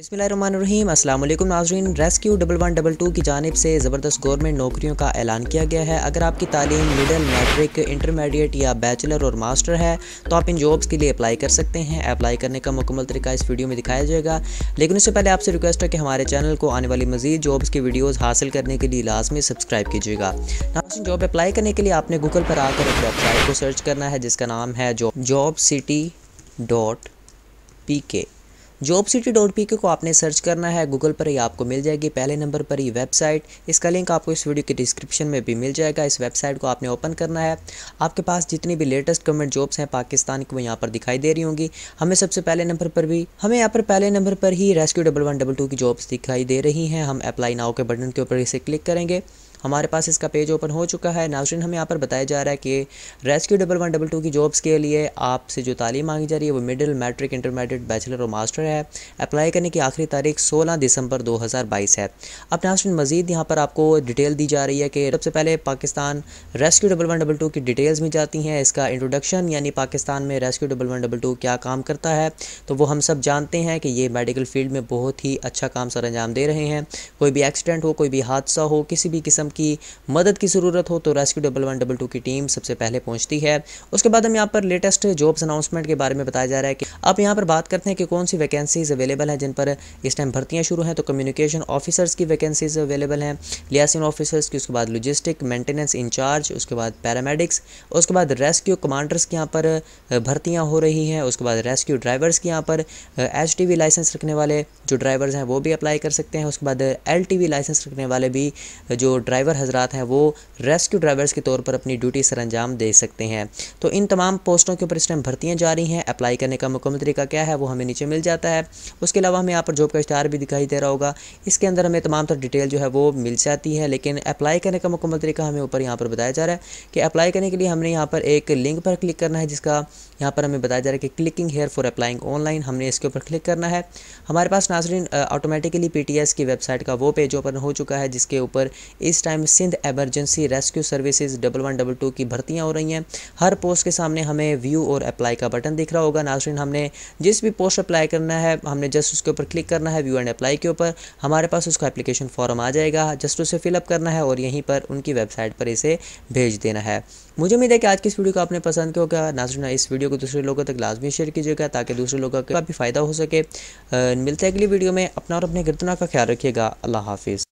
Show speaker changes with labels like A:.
A: बसमीम अल्लाम नाजरीन rescue double one double two की जानब से ज़बरदस्त गवर्नमेंट नौकरियों का ऐलान किया गया है अगर आपकी तालीम मिडल मैट्रिक इंटरमीडिएट या बैचलर और मास्टर है तो आप इन जॉब्स के लिए अप्लाई कर सकते हैं अप्लाई करने का मुकम्मल तरीका इस वीडियो में दिखाया जाएगा लेकिन उससे पहले आपसे रिक्वेस्ट है कि हमारे चैनल को आने वाली मजीद जॉब्स की वीडियोज़ हासिल करने के लिए लाजमी सब्सक्राइब कीजिएगा नाजरीन जॉब अप्लाई करने के लिए आपने गूगल पर आकर एक वेबसाइट को सर्च करना है जिसका नाम है job city dot P K job city dot P को आपने सर्च करना है गूगल पर ही आपको मिल जाएगी पहले नंबर पर ही वेबसाइट इसका लिंक आपको इस वीडियो के डिस्क्रिप्शन में भी मिल जाएगा इस वेबसाइट को आपने ओपन करना है आपके पास जितनी भी लेटेस्ट गवर्नमेंट जॉब्स हैं पाकिस्तान की वो यहाँ पर दिखाई दे रही होंगी हमें सबसे पहले नंबर पर भी हमें यहाँ पर पहले नंबर पर ही rescue double one double two की जॉब्स दिखाई दे रही हैं हम अप्लाई नाव के बटन के ऊपर इसे क्लिक करेंगे हमारे पास इसका पेज ओपन हो चुका है नाजरन हमें यहाँ पर बताया जा रहा है कि rescue double one double two की जॉब्स के लिए आपसे जो तालीम मांगी जा रही है वो मिडिल मैट्रिक इंटरमीडिएट बैचलर और मास्टर है अप्लाई करने की आखिरी तारीख सोलह दिसंबर दो हज़ार बाईस है अब नाजरन मजीद यहाँ पर आपको डिटेल दी जा रही है कि सबसे पहले Pakistan rescue double one double two की डिटेल्स में जाती हैं इसका इंट्रोडक्शन यानी पाकिस्तान में rescue double one double two क्या काम करता है तो वो हम सब जानते हैं कि ये मेडिकल फील्ड में बहुत ही अच्छा काम सर अंजाम दे रहे हैं कोई भी एक्सीडेंट हो कोई भी हादसा हो किसी भी किस्म की मदद की ज़रूरत हो तो rescue double one double two की टीम सबसे पहले पहुंचती है उसके बाद हम यहाँ पर लेटेस्ट जॉब्स अनाउंसमेंट के बारे में बताया जा रहा है कि आप यहाँ पर बात करते हैं कि कौन सी वैकेंसीज अवेलेबल हैं जिन पर इस टाइम भर्तियाँ शुरू हैं तो कम्युनिकेशन ऑफिसर्स की वैकेंसीज अवेलेबल हैं लियासिन ऑफिसर्स की उसके बाद लॉजिस्टिक मेंटेनेंस इंचार्ज उसके बाद पैरामेडिक्स उसके बाद रेस्क्यू कमांडर्स की यहाँ पर भर्तियाँ हो रही हैं उसके बाद रेस्क्यू ड्राइवर्स की यहाँ पर एच लाइसेंस रखने वाले जो ड्राइवर्स हैं वो भी अप्लाई कर सकते हैं उसके बाद एल लाइसेंस रखने वाले भी जो ड्राइवर ड्राइवर हजरात हैं वो रेस्क्यू ड्राइवर्स के तौर पर अपनी ड्यूटी सर अंजाम दे सकते हैं तो इन तमाम पोस्टों के ऊपर इस टाइम भर्तियाँ जारी हैं अप्लाई करने का मुकम्मल तरीका क्या है वो हमें नीचे मिल जाता है उसके अलावा हमें यहाँ पर जॉब का इश्तार भी दिखाई दे रहा होगा इसके अंदर हमें तमाम तरह डिटेल जो है वो मिल जाती है लेकिन अप्लाई करने का मुकम्मल तरीका हमें ऊपर यहाँ पर बताया जा रहा है कि अप्लाई करने के लिए हमने यहाँ पर एक लिंक पर क्लिक करना है जिसका यहाँ पर हमें बताया जा रहा है कि clicking here for applying online हमने इसके ऊपर क्लिक करना है हमारे पास नाजरीन ऑटोमेटिकली पी की वेबसाइट का वो पेज ओपन हो चुका है जिसके ऊपर इस time time Sindh emergency rescue services double one double two की भर्तियाँ हो रही हैं हर पोस्ट के सामने हमें व्यू और अप्लाई का बटन दिख रहा होगा नाजरीन हमने जिस भी पोस्ट अप्लाई करना है हमने जस्ट उसके ऊपर क्लिक करना है व्यू एंड अप्लाई के ऊपर हमारे पास उसका एप्लीकेशन फॉर्म आ जाएगा जस्ट उसे फिलअप करना है और यहीं पर उनकी वेबसाइट पर इसे भेज देना है मुझे उम्मीद है कि आज की इस वीडियो को आपने पसंद किया होगा नाजरीन इस वीडियो को दूसरे लोगों तक लाजमी शेयर कीजिएगा ताकि दूसरे लोगों का भी फ़ायदा हो सके मिलते हैं अगली वीडियो में अपना और अपने गर्दना का ख्याल रखिएगा अल्लाह हाफिज़